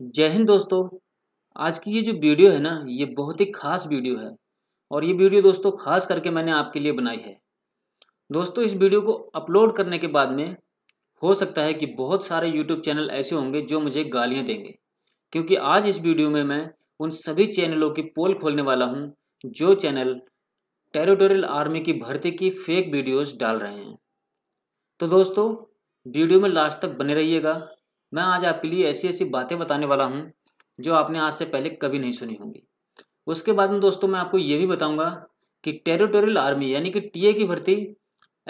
जय हिंद दोस्तों आज की ये जो वीडियो है ना ये बहुत ही खास वीडियो है और ये वीडियो दोस्तों खास करके मैंने आपके लिए बनाई है दोस्तों इस वीडियो को अपलोड करने के बाद में हो सकता है कि बहुत सारे यूट्यूब चैनल ऐसे होंगे जो मुझे गालियाँ देंगे क्योंकि आज इस वीडियो में मैं उन सभी चैनलों की पोल खोलने वाला हूँ जो चैनल टेरिटोरियल आर्मी की भर्ती की फेक वीडियोज़ डाल रहे हैं तो दोस्तों वीडियो में लास्ट तक बने रहिएगा मैं आज आपके लिए ऐसी ऐसी बातें बताने वाला हूँ जो आपने आज से पहले कभी नहीं सुनी होंगी उसके बाद में दोस्तों मैं आपको ये भी बताऊँगा कि टेरिटोरियल आर्मी यानी कि टीए की भर्ती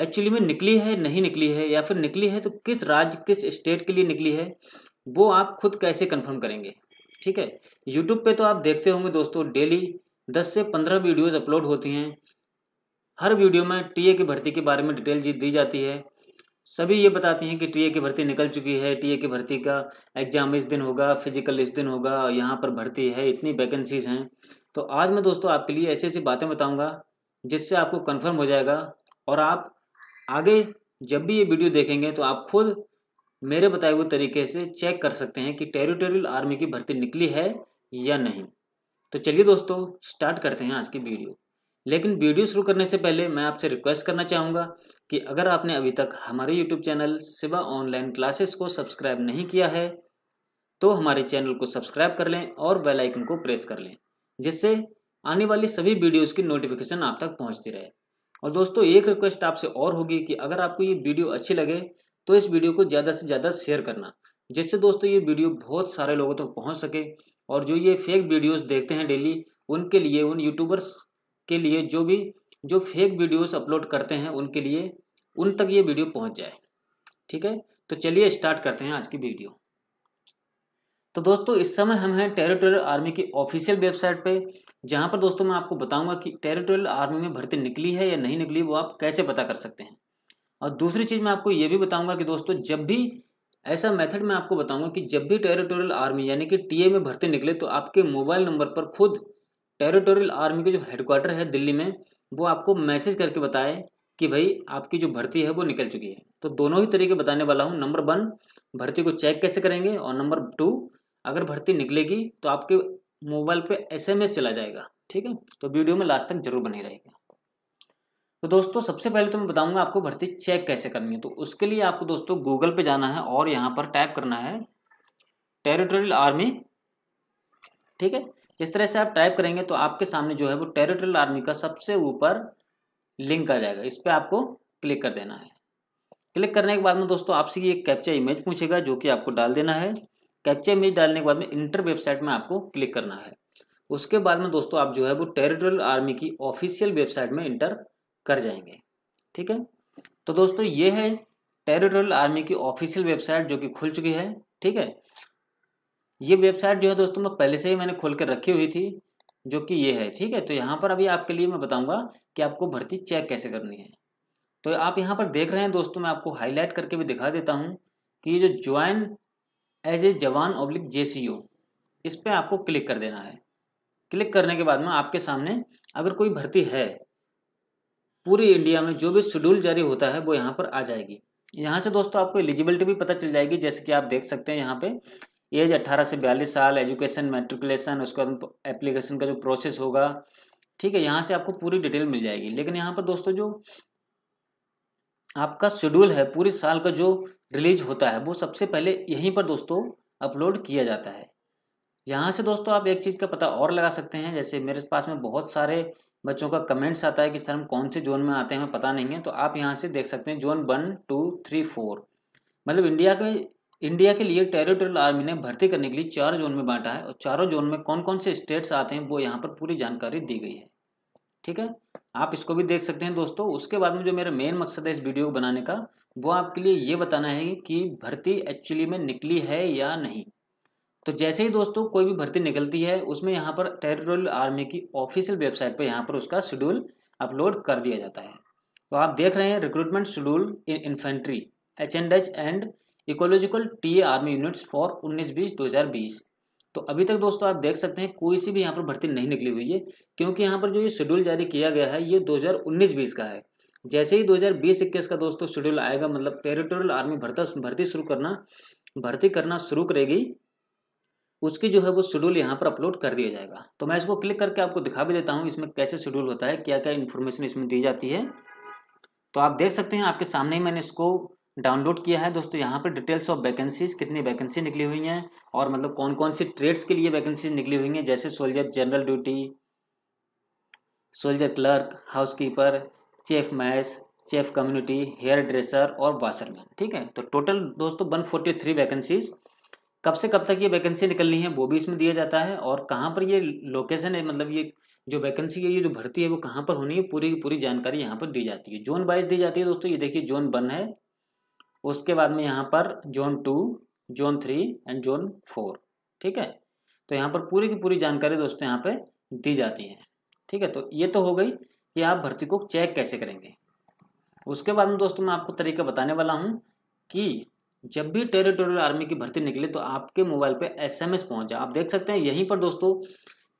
एक्चुअली में निकली है नहीं निकली है या फिर निकली है तो किस राज्य किस स्टेट के लिए निकली है वो आप खुद कैसे कंफर्म करेंगे ठीक है यूट्यूब पे तो आप देखते होंगे दोस्तों डेली दस से पंद्रह वीडियोज़ अपलोड होती हैं हर वीडियो में टीए की भर्ती के बारे में डिटेल दी जाती है सभी ये बताती हैं कि टीए की भर्ती निकल चुकी है टीए की भर्ती का एग्जाम इस दिन होगा फिजिकल इस दिन होगा यहाँ पर भर्ती है इतनी वैकेंसीज हैं तो आज मैं दोस्तों आपके लिए ऐसी ऐसी बातें बताऊँगा जिससे आपको कन्फर्म हो जाएगा और आप आगे जब भी ये वीडियो देखेंगे तो आप खुद मेरे बताए हुए तरीके से चेक कर सकते हैं कि टेरिटोरियल आर्मी की भर्ती निकली है या नहीं तो चलिए दोस्तों स्टार्ट करते हैं आज की वीडियो लेकिन वीडियो शुरू करने से पहले मैं आपसे रिक्वेस्ट करना चाहूँगा कि अगर आपने अभी तक हमारे YouTube channel Shiva online classes को सब्सक्राइब नहीं किया है तो हमारे चैनल को सब्सक्राइब कर लें और बेल आइकन को प्रेस कर लें जिससे आने वाली सभी वीडियोस की नोटिफिकेशन आप तक पहुंचती रहे और दोस्तों एक रिक्वेस्ट आपसे और होगी कि अगर आपको ये वीडियो अच्छी लगे तो इस वीडियो को ज़्यादा से ज़्यादा शेयर करना जिससे दोस्तों ये वीडियो बहुत सारे लोगों तक तो पहुँच सके और जो ये फेक वीडियोज़ देखते हैं डेली उनके लिए उन यूट्यूबर्स के लिए जो भी जो फेक वीडियोस अपलोड करते हैं उनके लिए उन तक ये वीडियो पहुंच जाए ठीक है तो चलिए स्टार्ट करते हैं आज की वीडियो तो दोस्तों इस समय हम हैं टेरिटोरियल आर्मी की ऑफिशियल वेबसाइट पे जहाँ पर दोस्तों मैं आपको बताऊंगा कि टेरिटोरियल आर्मी में भर्ती निकली है या नहीं निकली वो आप कैसे पता कर सकते हैं और दूसरी चीज़ मैं आपको ये भी बताऊंगा कि दोस्तों जब भी ऐसा मेथड मैं आपको बताऊंगा कि जब भी टेरिटोरियल आर्मी यानी कि टीए में भर्ती निकले तो आपके मोबाइल नंबर पर खुद टेरिटोरियल आर्मी के जो हेडक्वार्टर है दिल्ली में वो आपको मैसेज करके बताए कि भाई आपकी जो भर्ती है वो निकल चुकी है तो दोनों ही तरीके बताने वाला हूँ नंबर वन भर्ती को चेक कैसे करेंगे और नंबर टू अगर भर्ती निकलेगी तो आपके मोबाइल पे एसएमएस चला जाएगा ठीक है तो वीडियो में लास्ट तक जरूर बनी रहेगा तो दोस्तों सबसे पहले तो मैं बताऊंगा आपको भर्ती चेक कैसे करनी है तो उसके लिए आपको दोस्तों गूगल पे जाना है और यहाँ पर टाइप करना है टेरिटोरियल आर्मी ठीक है इस तरह से आप टाइप करेंगे तो आपके सामने जो है वो टेरिटोरियल आर्मी का सबसे ऊपर लिंक आ जाएगा इस पर आपको क्लिक कर देना है क्लिक करने के बाद में दोस्तों आपसे ये कैप्चा इमेज पूछेगा जो कि आपको डाल देना है कैप्चा इमेज डालने के बाद में इंटर वेबसाइट में आपको क्लिक करना है उसके बाद में दोस्तों आप जो है वो टेरिटोरियल आर्मी की ऑफिशियल वेबसाइट में इंटर कर जाएंगे ठीक है तो दोस्तों ये है टेरिटोरियल आर्मी की ऑफिशियल वेबसाइट जो कि खुल चुकी है ठीक है ये वेबसाइट जो है दोस्तों मैं पहले से ही मैंने खोल कर रखी हुई थी जो कि ये है ठीक है तो यहाँ पर अभी आपके लिए मैं बताऊँगा कि आपको भर्ती चेक कैसे करनी है तो आप यहाँ पर देख रहे हैं दोस्तों मैं आपको हाईलाइट करके भी दिखा देता हूँ कि ये जो ज्वाइन एज ए जवान ऑब्लिक जे इस पर आपको क्लिक कर देना है क्लिक करने के बाद में आपके सामने अगर कोई भर्ती है पूरी इंडिया में जो भी शेड्यूल जारी होता है वो यहाँ पर आ जाएगी यहाँ से दोस्तों आपको एलिजिबिलिटी भी पता चल जाएगी जैसे कि आप देख सकते हैं यहाँ पे एज 18 से 42 साल एजुकेशन मेट्रिकुलेशन उसके बाद एप्लीकेशन का जो प्रोसेस होगा ठीक है यहाँ से आपको पूरी डिटेल मिल जाएगी लेकिन यहाँ पर दोस्तों जो आपका शेड्यूल है पूरे साल का जो रिलीज होता है वो सबसे पहले यहीं पर दोस्तों अपलोड किया जाता है यहाँ से दोस्तों आप एक चीज़ का पता और लगा सकते हैं जैसे मेरे पास में बहुत सारे बच्चों का कमेंट्स आता है कि सर हम कौन से जोन में आते हैं हमें पता नहीं है तो आप यहाँ से देख सकते हैं zone one two three four मतलब इंडिया के इंडिया के लिए टेरिटोरियल आर्मी ने भर्ती करने के लिए चार जोन में बांटा है और चारों जोन में कौन कौन से स्टेट्स आते हैं वो यहाँ पर पूरी जानकारी दी गई है ठीक है आप इसको भी देख सकते हैं दोस्तों उसके बाद में जो मेरा मेन मकसद है इस वीडियो को बनाने का वो आपके लिए ये बताना है कि भर्ती एक्चुअली में निकली है या नहीं तो जैसे ही दोस्तों कोई भी भर्ती निकलती है उसमें यहाँ पर टेरिटोरियल आर्मी की ऑफिशियल वेबसाइट पर यहाँ पर उसका शेड्यूल अपलोड कर दिया जाता है तो आप देख रहे हैं recruitment schedule in infantry H and H and ecological T army units for उन्नीस बीस दो हज़ार बीस तो अभी तक दोस्तों आप देख सकते हैं कोई सी भी यहाँ पर भर्ती नहीं निकली हुई है क्योंकि यहाँ पर जो ये शेड्यूल जारी किया गया है ये दो हजार उन्नीस बीस का है जैसे ही दो हजार बीस इक्कीस का दोस्तों शेड्यूल आएगा मतलब टेरिटोरियल आर्मी भर्ता भर्ती शुरू करना भर्ती करना शुरू करेगी उसकी जो है वो शेड्यूल यहाँ पर अपलोड कर दिया जाएगा तो मैं इसको क्लिक करके आपको दिखा भी देता हूँ इसमें कैसे शेड्यूल होता है क्या क्या इन्फॉर्मेशन इसमें दी जाती है तो आप देख सकते हैं आपके सामने ही मैंने इसको डाउनलोड किया है दोस्तों यहाँ पर डिटेल्स ऑफ वैकेंसीज कितनी वैकेंसी निकली हुई हैं और मतलब कौन कौन सी ट्रेड्स के लिए वैकेंसी निकली हुई हैं जैसे soldier general duty soldier clerk housekeeper chef mess chef community hairdresser और वाशरमैन ठीक है तो टोटल दोस्तों वन फोर्टी थ्री वैकेंसीज कब से कब तक ये वैकेंसी निकलनी है वो भी इसमें दिया जाता है और कहाँ पर ये लोकेशन है मतलब ये जो वैकेंसी है ये जो भर्ती है वो कहाँ पर होनी है पूरी पूरी जानकारी यहाँ पर दी जाती है जोन वाइज दी जाती है दोस्तों ये देखिए जोन वन है उसके बाद में यहाँ पर zone two zone three and zone four ठीक है तो यहाँ पर पूरी की पूरी जानकारी दोस्तों यहाँ पे दी जाती है ठीक है तो ये तो हो गई कि आप भर्ती को चेक कैसे करेंगे उसके बाद में दोस्तों मैं आपको तरीका बताने वाला हूँ कि जब भी टेरिटोरियल आर्मी की भर्ती निकले तो आपके मोबाइल पे एसएमएस पहुंच जाए आप देख सकते हैं यहीं पर दोस्तों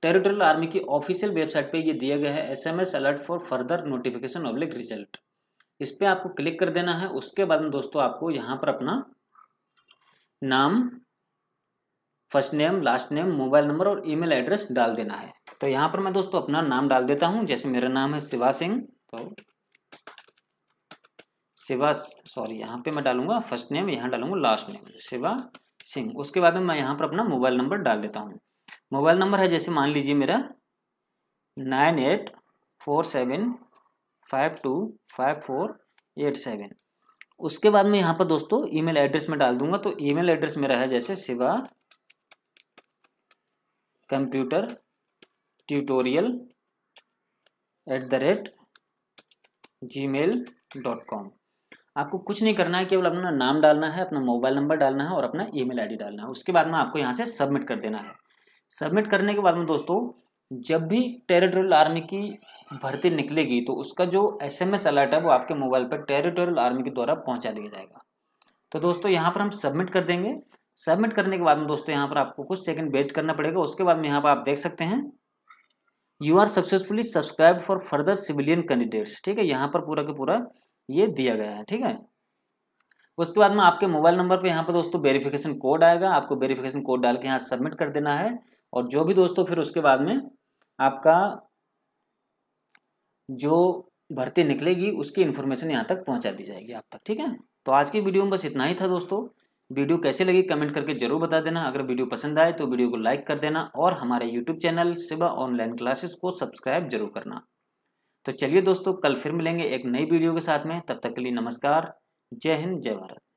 टेरिटोरियल आर्मी की ऑफिशियल वेबसाइट पे ये दिया गया है SMS alert for further notification oblique result इस पर आपको क्लिक कर देना है उसके बाद में दोस्तों आपको यहाँ पर अपना नाम first name last name mobile number और ईमेल एड्रेस डाल देना है तो यहाँ पर मैं दोस्तों अपना नाम डाल देता हूँ जैसे मेरा नाम है शिवा सिंह तो शिवा सॉरी यहाँ पे मैं डालूंगा फर्स्ट नेम यहाँ डालूंगा लास्ट नेम शिवा सिंह उसके बाद में मैं यहाँ पर अपना मोबाइल नंबर डाल देता हूँ मोबाइल नंबर है जैसे मान लीजिए मेरा nine eight four seven five two five four eight seven उसके बाद में यहाँ पर दोस्तों ईमेल एड्रेस में डाल दूंगा तो ईमेल एड्रेस मेरा है जैसे Shiva computer tutorial at the rate Gmail dot com आपको कुछ नहीं करना है केवल अपना नाम डालना है अपना मोबाइल नंबर डालना है और अपना ईमेल आईडी डालना है उसके बाद में आपको यहाँ से सबमिट कर देना है सबमिट करने के बाद में दोस्तों जब भी टेरिटोरियल आर्मी की भर्ती निकलेगी तो उसका जो एस एम एस अलर्ट है वो आपके मोबाइल पर टेरिटोरियल आर्मी के द्वारा पहुंचा दिया जाएगा तो दोस्तों यहाँ पर हम सबमिट कर देंगे सबमिट करने के बाद में दोस्तों यहाँ पर आपको कुछ सेकंड वेट करना पड़ेगा उसके बाद में यहाँ पर आप देख सकते हैं you are successfully subscribe for further civilian candidates ठीक है यहाँ पर पूरा के पूरा ये दिया गया है ठीक है उसके बाद में आपके मोबाइल नंबर पे यहाँ पर दोस्तों वेरिफिकेशन कोड आएगा आपको वेरीफिकेशन कोड डाल के यहाँ सबमिट कर देना है और जो भी दोस्तों फिर उसके बाद में आपका जो भर्ती निकलेगी उसकी इन्फॉर्मेशन यहाँ तक पहुँचा दी जाएगी आप तक ठीक है तो आज की वीडियो में बस इतना ही था दोस्तों वीडियो कैसे लगी कमेंट करके जरूर बता देना अगर वीडियो पसंद आए तो वीडियो को लाइक कर देना और हमारे YouTube channel Shiva online classes को सब्सक्राइब जरूर करना तो चलिए दोस्तों कल फिर मिलेंगे एक नई वीडियो के साथ में तब तक के लिए नमस्कार जय हिंद जय भारत